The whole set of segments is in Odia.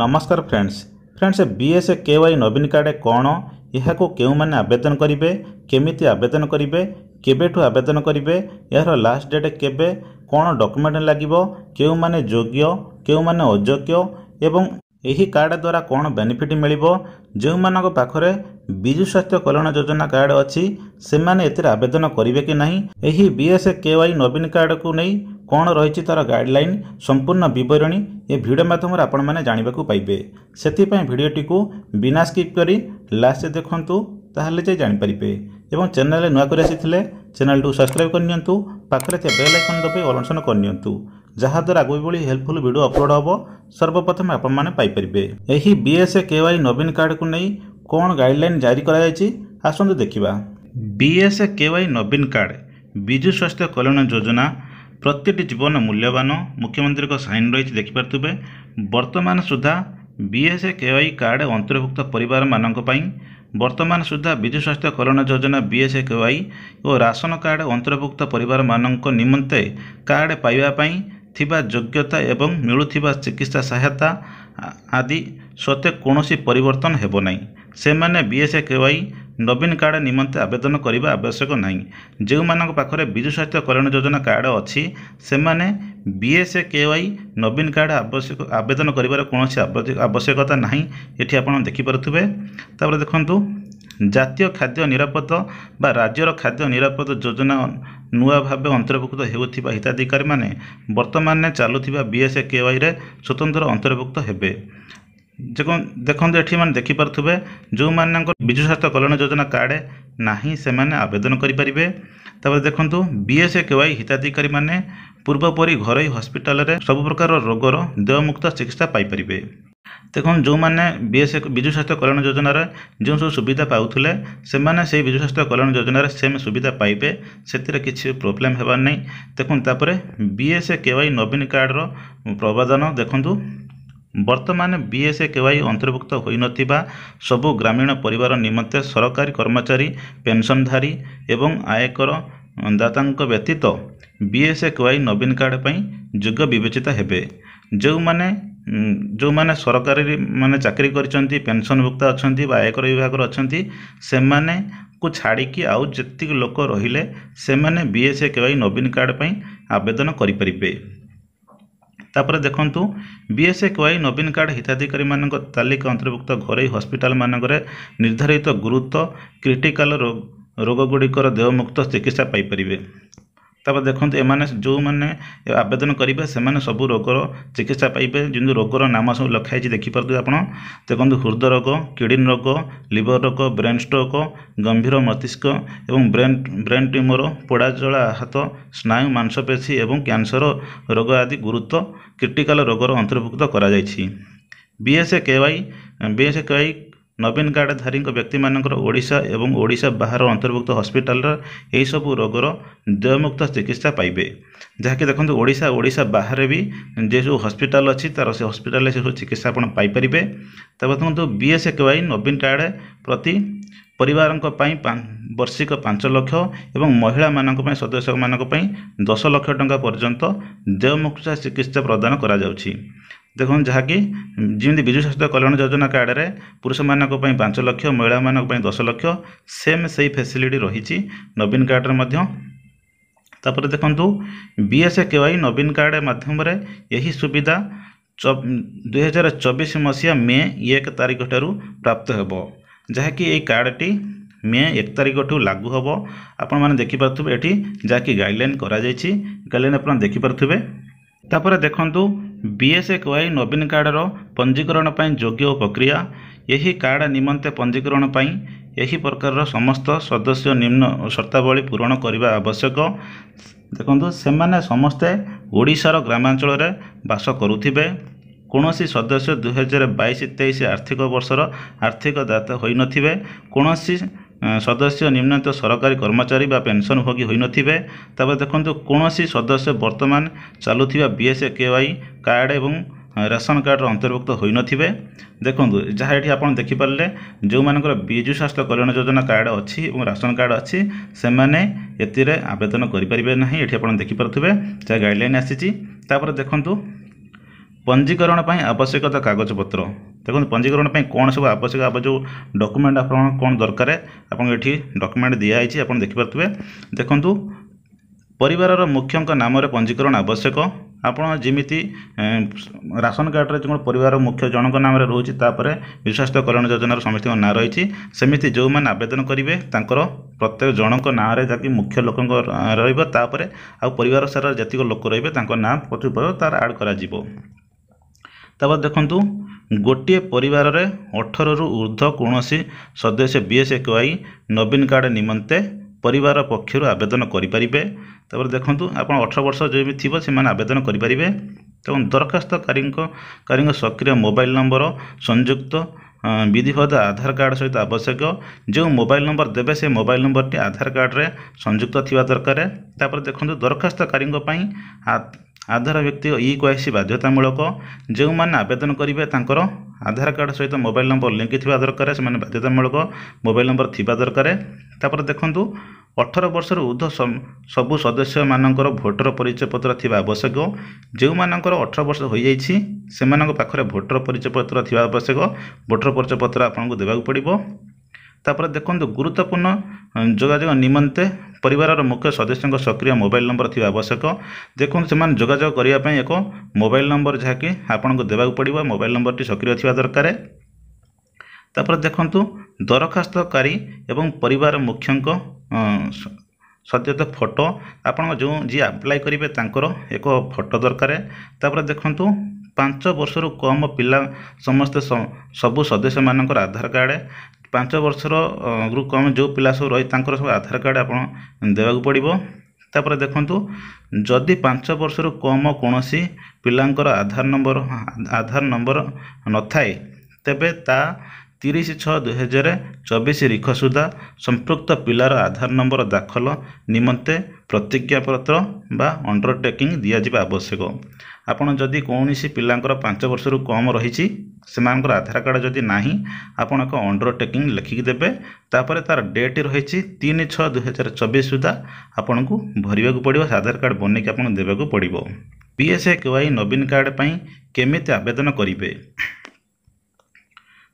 ନମସ୍କାର friends friends B S K Y Nabin card କ'ଣ ଏହାକୁ କେଉଁମାନେ ଆବେଦନ କରିବେ କେମିତି ଆବେଦନ କରିବେ କେବେଠୁ ଆବେଦନ କରିବେ ଏହାର ଲାଷ୍ଟ ଡେଟ୍ କେବେ କ'ଣ ଡକ୍ୟୁମେଣ୍ଟ ଲାଗିବ କେଉଁମାନେ ଯୋଗ୍ୟ କେଉଁମାନେ ଅଯୋଗ୍ୟ ଏବଂ ଏହି କାର୍ଡ଼ ଦ୍ୱାରା କ'ଣ ବେନିଫିଟ୍ ମିଳିବ ଯେଉଁମାନଙ୍କ ପାଖରେ ବିଜୁ ସ୍ୱାସ୍ଥ୍ୟ କଲ୍ୟାଣ ଯୋଜନା କାର୍ଡ଼ ଅଛି ସେମାନେ ଏଥିରେ ଆବେଦନ କରିବେ କି ନାହିଁ ଏହି ବି ଏସ୍ କେ ୱାଇ ନବୀନ କାର୍ଡ଼କୁ ନେଇ କ'ଣ ରହିଛି ତା'ର ଗାଇଡ଼ଲାଇନ୍ ସମ୍ପୂର୍ଣ୍ଣ ବିବରଣୀ ଏ ଭିଡ଼ିଓ ମାଧ୍ୟମରେ ଆପଣମାନେ ଜାଣିବାକୁ ପାଇବେ ସେଥିପାଇଁ ଭିଡ଼ିଓଟିକୁ ବିନା ସ୍କିପ୍ କରି ଲାଷ୍ଟରେ ଦେଖନ୍ତୁ ତାହେଲେ ଯାଇ ଜାଣିପାରିବେ ଏବଂ ଚ୍ୟାନେଲରେ ନୂଆ କରି ଆସିଥିଲେ ଚ୍ୟାନେଲ୍ଟିକୁ ସବସ୍କ୍ରାଇବ୍ କରିନିଅନ୍ତୁ ପାଖରେ ଥିବା ବେଲ୍ ଆଇକନ୍ ଦେବେ ଅନୁସରଣ କରିନିଅନ୍ତୁ ଯାହାଦ୍ୱାରା ଆଗକୁ ଏଭଳି ହେଲ୍ପଫୁଲ୍ ଭିଡ଼ିଓ ଅପଲୋଡ଼ ହେବ ସର୍ବପ୍ରଥମେ ଆପଣମାନେ ପାଇପାରିବେ ଏହି ବିଏସ୍ଏ କେ ୱାଇ ନବୀନ କାର୍ଡ଼କୁ ନେଇ କ'ଣ ଗାଇଡ଼ଲାଇନ୍ ଜାରି କରାଯାଇଛି ଆସନ୍ତୁ ଦେଖିବା B S K Y Nabin card Biju Swasthya Kalyan ଯୋଜନା ପ୍ରତିଟି ଜୀବନ ମୂଲ୍ୟବାନ ମୁଖ୍ୟମନ୍ତ୍ରୀଙ୍କ ସାଇନ୍ ରହିଛି ଦେଖିପାରୁଥିବେ ବର୍ତ୍ତମାନ ସୁଦ୍ଧା B S K Y card ଅନ୍ତର୍ଭୁକ୍ତ ପରିବାରମାନଙ୍କ ପାଇଁ ବର୍ତ୍ତମାନ ସୁଦ୍ଧା Biju Swasthya Kalyan Yojana BS K Y ଓ ରାସନ କାର୍ଡ଼ ଅନ୍ତର୍ଭୁକ୍ତ ପରିବାରମାନଙ୍କ ନିମନ୍ତେ କାର୍ଡ଼ ପାଇବା ପାଇଁ ଥିବା ଯୋଗ୍ୟତା ଏବଂ ମିଳୁଥିବା ଚିକିତ୍ସା ସହାୟତା ଆଦି ସତ୍ତ୍ୱେ କୌଣସି ପରିବର୍ତ୍ତନ ହେବ ନାହିଁ ସେମାନେ B S K Y Nabin card ନିମନ୍ତେ ଆବେଦନ କରିବା ଆବଶ୍ୟକ ନାହିଁ ଯେଉଁମାନଙ୍କ ପାଖରେ ବିଜୁ ସ୍ୱାସ୍ଥ୍ୟ କଲ୍ୟାଣ ଯୋଜନା କାର୍ଡ଼ ଅଛି ସେମାନେ B S K Y Nabin card ଆବଶ୍ୟକ ଆବେଦନ କରିବାର କୌଣସି ଆବଶ୍ୟକତା ନାହିଁ ଏଠି ଆପଣ ଦେଖିପାରୁଥିବେ ତା'ପରେ ଦେଖନ୍ତୁ ଜାତୀୟ ଖାଦ୍ୟ ନିରାପଦ ବା ରାଜ୍ୟର ଖାଦ୍ୟ ନିରାପଦ ଯୋଜନା ନୂଆ ଭାବେ ଅନ୍ତର୍ଭୁକ୍ତ ହେଉଥିବା ହିତାଧିକାରୀମାନେ ବର୍ତ୍ତମାନ ଚାଲୁଥିବା ବି ଏସ୍ କେ ୱାଇରେ ସ୍ୱତନ୍ତ୍ର ଅନ୍ତର୍ଭୁକ୍ତ ହେବେ ଦେଖନ୍ତୁ ଏଠି ମାନେ ଦେଖିପାରୁଥିବେ ଯେଉଁମାନଙ୍କର ବିଜୁ ସ୍ୱାସ୍ଥ୍ୟ କଲ୍ୟାଣ ଯୋଜନା କାର୍ଡ଼ ନାହିଁ ସେମାନେ ଆବେଦନ କରିପାରିବେ ତାପରେ ଦେଖନ୍ତୁ ବି ଏସ୍ କେ ୱାଇ ହିତାଧିକାରୀମାନେ ପୂର୍ବପରି ଘରୋଇ ହସ୍ପିଟାଲରେ ସବୁ ପ୍ରକାର ରୋଗର ଦେୟମୁକ୍ତ ଚିକିତ୍ସା ପାଇପାରିବେ ଦେଖନ୍ତୁ ଯେଉଁମାନେ ବିଏସ ବିଜୁ ସ୍ୱାସ୍ଥ୍ୟ କଲ୍ୟାଣ ଯୋଜନାରେ ଯେଉଁ ସବୁ ସୁବିଧା ପାଉଥିଲେ ସେମାନେ ସେଇ ବିଜୁ ସ୍ୱାସ୍ଥ୍ୟ କଲ୍ୟାଣ ଯୋଜନାରେ ସେମ୍ ସୁବିଧା ପାଇବେ ସେଥିରେ କିଛି ପ୍ରୋବ୍ଲେମ୍ ହେବାର ନାହିଁ ଦେଖନ୍ତୁ ତାପରେ ବି କେ ୱାଇ ନବୀନ କାର୍ଡ଼ର ପ୍ରବାଦନ ଦେଖନ୍ତୁ ବର୍ତ୍ତମାନ ବି କେ ୱାଇ ଅନ୍ତର୍ଭୁକ୍ତ ହୋଇନଥିବା ସବୁ ଗ୍ରାମୀଣ ପରିବାର ନିମନ୍ତେ ସରକାରୀ କର୍ମଚାରୀ ପେନ୍ସନ୍ଧାରୀ ଏବଂ ଆୟକର ଦାତାଙ୍କ ବ୍ୟତୀତ ବି ୱାଇ ନବୀନ କାର୍ଡ଼ ପାଇଁ ଯୋଗ୍ୟ ବିବେଚିତ ହେବେ ଯେଉଁମାନେ ଯେଉଁମାନେ ସରକାରୀ ମାନେ ଚାକିରି କରିଛନ୍ତି ପେନ୍ସନ୍ଭୁକ୍ତ ଅଛନ୍ତି ବା ଆୟକର ବିଭାଗର ଅଛନ୍ତି ସେମାନଙ୍କୁ ଛାଡ଼ିକି ଆଉ ଯେତିକି ଲୋକ ରହିଲେ ସେମାନେ B S K Y Nabin card ପାଇଁ ଆବେଦନ କରିପାରିବେ ତାପରେ ଦେଖନ୍ତୁ B S K Y Nabin card ହିତାଧିକାରୀମାନଙ୍କ ତାଲିକା ଅନ୍ତର୍ଭୁକ୍ତ ଘରୋଇ ହସ୍ପିଟାଲମାନଙ୍କରେ ନିର୍ଦ୍ଧାରିତ ଗୁରୁତ୍ୱ କ୍ରିଟିକାଲ୍ ରୋଗଗୁଡ଼ିକର ଦେୟମୁକ୍ତ ଚିକିତ୍ସା ପାଇପାରିବେ ତାପରେ ଦେଖନ୍ତୁ ଏମାନେ ଯେଉଁମାନେ ଆବେଦନ କରିବେ ସେମାନେ ସବୁ ରୋଗର ଚିକିତ୍ସା ପାଇବେ ଯେମିତି ରୋଗର ନାମ ସବୁ ଲେଖା ହେଇଛି ଦେଖିପାରୁଥିବେ ଆପଣ ଦେଖନ୍ତୁ ରୋଗ କିଡ଼ନୀ ରୋଗ ଲିଭର ରୋଗ ବ୍ରେନ୍ ଷ୍ଟ୍ରୋକ୍ ଗମ୍ଭୀର ମସ୍ତିଷ୍କ ଏବଂ ବ୍ରେନ୍ ବ୍ରେନ୍ ଟ୍ୟୁମର ପୋଡ଼ାଜଳା ଆହତ ସ୍ନାୟୁ ମାଂସପେଶୀ ଏବଂ କ୍ୟାନ୍ସର ରୋଗ ଆଦି ଗୁରୁତ୍ୱ କ୍ରିଟିକାଲ୍ ରୋଗର ଅନ୍ତର୍ଭୁକ୍ତ କରାଯାଇଛି B S K Y B S K Y Nabin card ଧାରୀଙ୍କ ବ୍ୟକ୍ତିମାନଙ୍କର ଓଡ଼ିଶା ଏବଂ ଓଡ଼ିଶା ବାହାର ଅନ୍ତର୍ଭୁକ୍ତ ହସ୍ପିଟାଲର ଏହିସବୁ ରୋଗର ଦେୟମୁକ୍ତ ଚିକିତ୍ସା ପାଇବେ ଯାହାକି ଦେଖନ୍ତୁ ଓଡ଼ିଶା ଓଡ଼ିଶା ବାହାରେ ବି ଯେସବୁ ହସ୍ପିଟାଲ ଅଛି ତା'ର ସେ ହସ୍ପିଟାଲରେ ସେସବୁ ଚିକିତ୍ସା ଆପଣ ପାଇପାରିବେ ତା'ପରେ ଦେଖନ୍ତୁ B S K Y Nabin card ପ୍ରତି ପରିବାରଙ୍କ ପାଇଁ ବାର୍ଷିକ ପାଞ୍ଚ ଲକ୍ଷ ଏବଂ ମହିଳାମାନଙ୍କ ପାଇଁ ସଦସ୍ୟମାନଙ୍କ ପାଇଁ ଦଶ ଲକ୍ଷ ଟଙ୍କା ପର୍ଯ୍ୟନ୍ତ ଦେୟମୁକ୍ତ ଚିକିତ୍ସା ପ୍ରଦାନ କରାଯାଉଛି देख जहाँकिमी विजु स्वास्थ्य कल्याण योजना कार्ड में पुरुष मानों पांच लक्ष महिला मान दस लक्ष सेम से फैसिलिटी रही नवीन कार्डर तापर देखु बी एस ए वाई नवीन कार्ड मध्यम यही सुविधा दुई हजार चौबीस मसीहा मे एक तारिख ठू प्राप्त हो कार्डटी मे एक तारिख ठू लागू हम आपण मैंने देखिपे ये जहाँकि गाइडल कर गाइडल आप देखिपे देखूँ ବିଏସ୍ଏ କୱାଇ ନବୀନ କାର୍ଡ଼ର ପଞ୍ଜୀକରଣ ପାଇଁ ଯୋଗ୍ୟ ପ୍ରକ୍ରିୟା ଏହି କାର୍ଡ଼ ନିମନ୍ତେ ପଞ୍ଜୀକରଣ ପାଇଁ ଏହି ପ୍ରକାରର ସମସ୍ତ ସଦସ୍ୟ ନିମ୍ନ ସର୍ତ୍ତାବଳୀ ପୂରଣ କରିବା ଆବଶ୍ୟକ ଦେଖନ୍ତୁ ସେମାନେ ସମସ୍ତେ ଓଡ଼ିଶାର ଗ୍ରାମାଞ୍ଚଳରେ ବାସ କରୁଥିବେ କୌଣସି ସଦସ୍ୟ ଦୁଇହଜାର ବାଇଶ ତେଇଶ ଆର୍ଥିକ ବର୍ଷର ଆର୍ଥିକ ଦାତା ହୋଇନଥିବେ କୌଣସି সদস্য নিম্নত ସରକାରୀ କର୍ମଚାରୀ ବା ପେନ୍ସନ୍ଭୋଗୀ ହୋଇନଥିବେ ତା'ପରେ ଦେଖନ୍ତୁ କୌଣସି ସଦସ୍ୟ ବର୍ତ୍ତମାନ ଚାଲୁଥିବା B S K Y card ଏବଂ ରାସନ କାର୍ଡ଼ର ଅନ୍ତର୍ଭୁକ୍ତ ହୋଇନଥିବେ ଦେଖନ୍ତୁ ଯାହା ଏଠି ଆପଣ ଦେଖିପାରିଲେ ଯେଉଁମାନଙ୍କର ବିଜୁ ସ୍ୱାସ୍ଥ୍ୟ କଲ୍ୟାଣ ଯୋଜନା କାର୍ଡ଼ ଅଛି ଏବଂ ରାସନ କାର୍ଡ଼ ଅଛି ସେମାନେ ଏଥିରେ ଆବେଦନ କରିପାରିବେ ନାହିଁ ଏଠି ଆପଣ ଦେଖିପାରୁଥିବେ ଯାହା ଗାଇଡ଼ଲାଇନ୍ ଆସିଛି ତାପରେ ଦେଖନ୍ତୁ ପଞ୍ଜୀକରଣ ପାଇଁ ଆବଶ୍ୟକତା କାଗଜପତ୍ର ଦେଖନ୍ତୁ ପଞ୍ଜୀକରଣ ପାଇଁ କ'ଣ ସବୁ ଆବଶ୍ୟକ ହେବ ଯେଉଁ ଡକ୍ୟୁମେଣ୍ଟ ଆପଣ କ'ଣ ଦରକାର ଆପଣଙ୍କୁ ଏଠି ଡକ୍ୟୁମେଣ୍ଟ ଦିଆହେଇଛି ଆପଣ ଦେଖିପାରୁଥିବେ ଦେଖନ୍ତୁ ପରିବାରର ମୁଖ୍ୟଙ୍କ ନାମରେ ପଞ୍ଜୀକରଣ ଆବଶ୍ୟକ ଆପଣ ଯେମିତି ରାସନ କାର୍ଡ଼ରେ ଯେଉଁ ପରିବାର ମୁଖ୍ୟ ଜଣଙ୍କ ନାମରେ ରହୁଛି ତାପରେ ବିଶ୍ୱାସ୍ଥ୍ୟ କଲ୍ୟାଣ ଯୋଜନାର ସମସ୍ତଙ୍କ ନାଁ ରହିଛି ସେମିତି ଯେଉଁମାନେ ଆବେଦନ କରିବେ ତାଙ୍କର ପ୍ରତ୍ୟେକ ଜଣଙ୍କ ନାଁରେ ଯାହାକି ମୁଖ୍ୟ ଲୋକଙ୍କ ରହିବ ତାପରେ ଆଉ ପରିବାର ସାରା ଯେତିକ ଲୋକ ରହିବେ ତାଙ୍କ ନାଁ ପ୍ରତି ତା'ର ଆଡ଼୍ କରାଯିବ ତାପରେ ଦେଖନ୍ତୁ ଗୋଟିଏ ପରିବାରରେ ଅଠରରୁ ଉର୍ଦ୍ଧ୍ୱ କୌଣସି ସଦସ୍ୟ B S K Y Nabin card ନିମନ୍ତେ ପରିବାର ପକ୍ଷରୁ ଆବେଦନ କରିପାରିବେ ତା'ପରେ ଦେଖନ୍ତୁ ଆପଣ ଅଠର ବର୍ଷ ବି ଥିବ ସେମାନେ ଆବେଦନ କରିପାରିବେ ଏବଂ ଦରଖାସ୍ତକାରୀଙ୍କ କାରୀଙ୍କ ସକ୍ରିୟ ମୋବାଇଲ ନମ୍ବର ସଂଯୁକ୍ତ ବିଧିବଦ୍ଧ ଆଧାର କାର୍ଡ଼ ସହିତ ଆବଶ୍ୟକ ଯେଉଁ ମୋବାଇଲ ନମ୍ବର ଦେବେ ସେ ମୋବାଇଲ ନମ୍ବରଟି ଆଧାର କାର୍ଡ଼ରେ ସଂଯୁକ୍ତ ଥିବା ଦରକାର ତା'ପରେ ଦେଖନ୍ତୁ ଦରଖାସ୍ତକାରୀଙ୍କ ପାଇଁ ଆଧାର ବ୍ୟକ୍ତି ଇ କେୱାଇସି ବାଧ୍ୟତାମୂଳକ ଯେଉଁମାନେ ଆବେଦନ କରିବେ ତାଙ୍କର ଆଧାର କାର୍ଡ଼ ସହିତ ମୋବାଇଲ ନମ୍ବର ଲିଙ୍କ ଥିବା ଦରକାର ସେମାନେ ବାଧ୍ୟତାମୂଳକ ମୋବାଇଲ ନମ୍ବର ଥିବା ଦରକାର ତାପରେ ଦେଖନ୍ତୁ ଅଠର ବର୍ଷରୁ ଉର୍ଦ୍ଧ୍ୱ ସବୁ ସଦସ୍ୟମାନଙ୍କର ଭୋଟର ପରିଚୟପତ୍ର ଥିବା ଆବଶ୍ୟକ ଯେଉଁମାନଙ୍କର ଅଠର ବର୍ଷ ହୋଇଯାଇଛି ସେମାନଙ୍କ ପାଖରେ ଭୋଟର ପରିଚୟ ପତ୍ର ଥିବା ଆବଶ୍ୟକ ଭୋଟର ପରିଚୟ ପତ୍ର ଆପଣଙ୍କୁ ଦେବାକୁ ପଡ଼ିବ ତାପରେ ଦେଖନ୍ତୁ ଗୁରୁତ୍ୱପୂର୍ଣ୍ଣ ଯୋଗାଯୋଗ ନିମନ୍ତେ ପରିବାରର ମୁଖ୍ୟ ସଦସ୍ୟଙ୍କ ସକ୍ରିୟ ମୋବାଇଲ ନମ୍ବର ଥିବା ଆବଶ୍ୟକ ଦେଖନ୍ତୁ ସେମାନେ ଯୋଗାଯୋଗ କରିବା ପାଇଁ ଏକ ମୋବାଇଲ୍ ନମ୍ବର ଯାହାକି ଆପଣଙ୍କୁ ଦେବାକୁ ପଡ଼ିବ ମୋବାଇଲ ନମ୍ବରଟି ସକ୍ରିୟ ଥିବା ଦରକାର ତାପରେ ଦେଖନ୍ତୁ ଦରଖାସ୍ତକାରୀ ଏବଂ ପରିବାର ମୁଖ୍ୟଙ୍କ ସଦ୍ୟତଃ ଫଟୋ ଆପଣ ଯେଉଁ ଯିଏ ଆପ୍ଲାଏ କରିବେ ତାଙ୍କର ଏକ ଫଟୋ ଦରକାର ତାପରେ ଦେଖନ୍ତୁ ପାଞ୍ଚ ବର୍ଷରୁ କମ୍ ପିଲା ସମସ୍ତେ ସବୁ ସଦସ୍ୟମାନଙ୍କର ଆଧାର କାର୍ଡ଼ ପାଞ୍ଚ ବର୍ଷରରୁ କମ୍ ଯେଉଁ ପିଲା ସବୁ ରହି ତାଙ୍କର ସବୁ ଆଧାର କାର୍ଡ଼ ଆପଣ ଦେବାକୁ ପଡ଼ିବ ତାପରେ ଦେଖନ୍ତୁ ଯଦି ପାଞ୍ଚ ବର୍ଷରୁ କମ୍ କୌଣସି ପିଲାଙ୍କର ଆଧାର ନମ୍ବର ଆଧାର ନମ୍ବର ନଥାଏ ତେବେ ତା ତିରିଶ ଛଅ ଦୁଇହଜାର ଚବିଶ ରିଖ ସୁଦ୍ଧା ସମ୍ପୃକ୍ତ ପିଲାର ଆଧାର ନମ୍ବର ଦାଖଲ ନିମନ୍ତେ ପ୍ରତିଜ୍ଞାପତ୍ର ବା ଅଣ୍ଡରଟେକିଂ ଦିଆଯିବା ଆବଶ୍ୟକ ଆପଣ ଯଦି କୌଣସି ପିଲାଙ୍କର ପାଞ୍ଚ ବର୍ଷରୁ କମ୍ ରହିଛି ସେମାନଙ୍କର ଆଧାର କାର୍ଡ଼ ଯଦି ନାହିଁ ଆପଣ ଏକ ଅଣ୍ଡରଟେକିଂ ଲେଖିକି ଦେବେ ତାପରେ ତାର ଡେଟ୍ ରହିଛି ତିନି ଛଅ ଦୁଇହଜାର ଚବିଶ ସୁଦ୍ଧା ଆପଣଙ୍କୁ ଭରିବାକୁ ପଡ଼ିବ ଆଧାର କାର୍ଡ଼ ବନେଇକି ଆପଣଙ୍କୁ ଦେବାକୁ ପଡ଼ିବ P S A K Y Nabin card ପାଇଁ କେମିତି ଆବେଦନ କରିବେ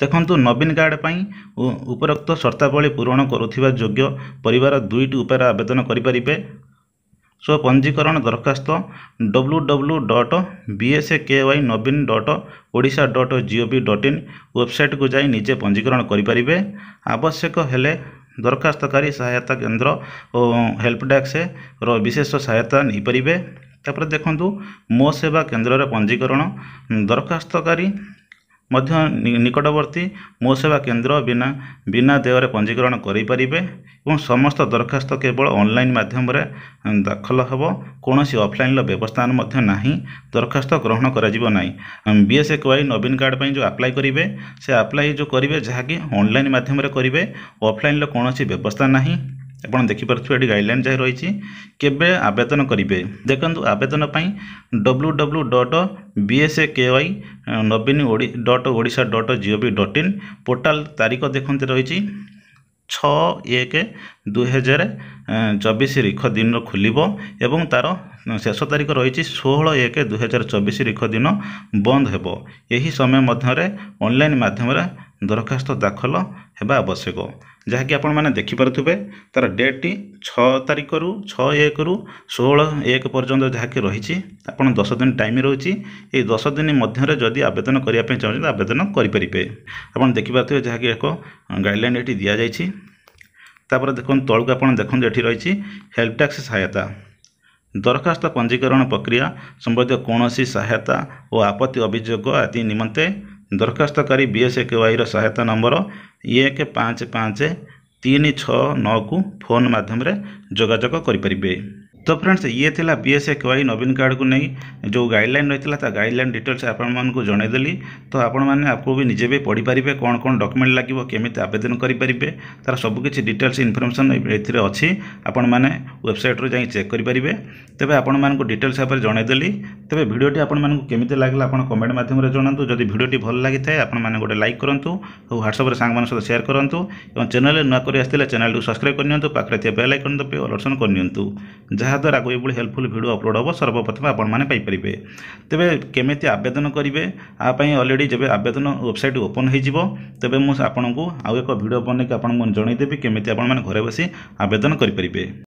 ଦେଖନ୍ତୁ ନବୀନ କାର୍ଡ଼ ପାଇଁ ଉପରୋକ୍ତ ସର୍ତ୍ତାବଳୀ ପୂରଣ କରୁଥିବା ଯୋଗ୍ୟ ପରିବାର ଦୁଇଟି ଉପାୟରେ ଆବେଦନ କରିପାରିବେ ସୋ ପଞ୍ଜୀକରଣ ଦରଖାସ୍ତ W W dot B S A K Y Nabin dot Odisha dot GO V dot in ୱେବସାଇଟ୍କୁ ଯାଇ ନିଜେ ପଞ୍ଜୀକରଣ କରିପାରିବେ ଆବଶ୍ୟକ ହେଲେ ଦରଖାସ୍ତକାରୀ ସହାୟତା କେନ୍ଦ୍ର ଓ ହେଲ୍ପ ଡେସ୍କର ବିଶେଷ ସହାୟତା ନେଇପାରିବେ ତାପରେ ଦେଖନ୍ତୁ ମୋ ସେବା କେନ୍ଦ୍ରରେ ପଞ୍ଜୀକରଣ ଦରଖାସ୍ତକାରୀ ମଧ୍ୟ ନିକଟବର୍ତ୍ତୀ ମୋ ସେବା କେନ୍ଦ୍ର ବିନା ବିନା ଦେୟରେ ପଞ୍ଜୀକରଣ କରିପାରିବେ ଏବଂ ସମସ୍ତ ଦରଖାସ୍ତ କେବଳ ଅନଲାଇନ୍ ମାଧ୍ୟମରେ ଦାଖଲ ହେବ କୌଣସି ଅଫ୍ଲାଇନ୍ର ବ୍ୟବସ୍ଥା ମଧ୍ୟ ନାହିଁ ଦରଖାସ୍ତ ଗ୍ରହଣ କରାଯିବ ନାହିଁ ବି ଏସ୍ ଏ କ୍ୱାଇ ନବୀନ କାର୍ଡ଼ ପାଇଁ ଯେଉଁ ଆପ୍ଲାଏ କରିବେ ସେ ଆପ୍ଲାଏ ଯେଉଁ କରିବେ ଯାହାକି ଅନଲାଇନ୍ ମାଧ୍ୟମରେ କରିବେ ଅଫଲାଇନ୍ର କୌଣସି ବ୍ୟବସ୍ଥା ନାହିଁ ଆପଣ ଦେଖିପାରୁଥିବେ ଏଠି ଗାଇଡ଼ଲାଇନ୍ ଯାହା ରହିଛି କେବେ ଆବେଦନ କରିବେ ଦେଖନ୍ତୁ ଆବେଦନ ପାଇଁ W W dot B S A K Y Nabin dot Odisha dot GOV dot in portal ତାରିଖ ଦେଖନ୍ତି ରହିଛି ଛଅ ଏକ ଦୁଇହଜାର ଚବିଶ ରିଖ ଦିନ ଖୋଲିବ ଏବଂ ତା'ର ଶେଷ ତାରିଖ ରହିଛି ଷୋହଳ ଏକ ଦୁଇହଜାର ଚବିଶ ରିଖ ଦିନ ବନ୍ଦ ହେବ ଏହି ସମୟ ମଧ୍ୟରେ ଅନଲାଇନ୍ ମାଧ୍ୟମରେ ଦରଖାସ୍ତ ଦାଖଲ ହେବା ଆବଶ୍ୟକ ଯାହାକି ଆପଣମାନେ ଦେଖିପାରୁଥିବେ ତା'ର ଡେଟ୍ଟି ଛଅ ତାରିଖରୁ ଛଅ ଏକରୁ ଷୋହଳ ଏକ ପର୍ଯ୍ୟନ୍ତ ଯାହାକି ରହିଛି ଆପଣ ଦଶ ଦିନ ଟାଇମ୍ ରହୁଛି ଏଇ ଦଶ ଦିନ ମଧ୍ୟରେ ଯଦି ଆବେଦନ କରିବା ପାଇଁ ଚାହୁଁଛନ୍ତି ଆବେଦନ କରିପାରିବେ ଆପଣ ଦେଖିପାରୁଥିବେ ଯାହାକି ଏକ ଗାଇଡ଼ଲାଇନ୍ ଏଠି ଦିଆଯାଇଛି ତାପରେ ଦେଖନ୍ତୁ ତଳକୁ ଆପଣ ଦେଖନ୍ତୁ ଏଠି ରହିଛି ହେଲ୍ପ ଡେସ୍କ ସହାୟତା ଦରଖାସ୍ତ ପଞ୍ଜୀକରଣ ପ୍ରକ୍ରିୟା ସମ୍ବନ୍ଧୀୟ କୌଣସି ସହାୟତା ଓ ଆପତ୍ତି ଅଭିଯୋଗ ଆଦି ନିମନ୍ତେ ଦରଖାସ୍ତକାରୀ ବିଏସ୍ଏକେୱାଇର ସହାୟତା ନମ୍ବର ଏକ ପାଞ୍ଚ ପାଞ୍ଚ ତିନି ଛଅ ନଅକୁ ଫୋନ୍ ମାଧ୍ୟମରେ ଯୋଗାଯୋଗ କରିପାରିବେ তো ଫ୍ରେଣ୍ଡସ୍ ଇଏ ଥିଲା ବି ଏସ୍ ଏ ୱାଇ ନବୀନ କାର୍ଡ଼କୁ ନେଇ ଯେଉଁ ଗାଇଡ଼ଲାଇନ୍ ରହିଥିଲା ତା ଗାଇଡ଼ଲାଇନ୍ ଡିଟେଲ୍ସ ଆପଣମାନଙ୍କୁ ଜଣାଇଦେଲି ତ ଆପଣମାନେ ଆପଣ ବି ନିଜେ ବି ପଢ଼ିପାରିବେ କ'ଣ କ'ଣ ଡକ୍ୟୁମେଣ୍ଟ ଲାଗିବ କେମିତି ଆବେଦନ କରିପାରିବେ ତା'ର ସବୁକିଛି ଡିଟେଲ୍ସ ଇନଫର୍ମେସନ୍ ଏଥିରେ ଅଛି ଆପଣମାନେ ୱେବସାଇଟ୍ରୁ ଯାଇ ଚେକ୍ କରିପାରିବେ ତେବେ ଆପଣମାନଙ୍କୁ ଡିଟେଲ୍ସ ଭାବରେ ଜଣାଇଦେଲି ତେବେ ଭିଡ଼ିଓଟି ଆପଣମାନଙ୍କୁ କେମିତି ଲାଗିଲା ଆପଣ କମେଣ୍ଟ ମାଧ୍ୟମରେ ଜଣାନ୍ତୁ ଯଦି ଭିଡ଼ିଓଟି ଭଲ ଲାଗିଥାଏ ଆପଣମାନେ ଗୋଟେ ଲାଇକ୍ କରନ୍ତୁ ଆଉ ହ୍ୱାଟ୍ସଆପ୍ରେ ସାଙ୍ଗମାନଙ୍କ ସହିତ ସେୟାର କରନ୍ତୁ ଏବଂ ଚ୍ୟାନେଲ୍ରେ ନୂଆ କରି ଆସିଥିଲେ ଚ୍ୟାନେଲ୍କୁ ସବସ୍କ୍ରାଇବ୍ କରିନିଅନ୍ତୁ ପାଖରେ ଥିବା ବେଲ୍ ଆଇକନ୍ ଦବାଇ ଅଲର୍ସନ୍ କରିନିଅନ୍ତୁ ଯାହା ଯାହାଦ୍ୱାରା କୁ ଏଭଳି ହେଲ୍ପଫୁଲ୍ ଭିଡ଼ିଓ ଅପଲୋଡ଼ ହେବ ସର୍ବପ୍ରଥମେ ଆପଣମାନେ ପାଇପାରିବେ ତେବେ କେମିତି ଆବେଦନ କରିବେ ଆ ପାଇଁ ଅଲରେଡ଼ି ଯେବେ ଆବେଦନ ୱେବସାଇଟ୍ ଓପନ୍ ହୋଇଯିବ ତେବେ ମୁଁ ଆପଣଙ୍କୁ ଆଉ ଏକ ଭିଡ଼ିଓ ବନେଇକି ଆପଣଙ୍କୁ ଜଣାଇଦେବି କେମିତି ଆପଣମାନେ ଘରେ ବସି ଆବେଦନ କରିପାରିବେ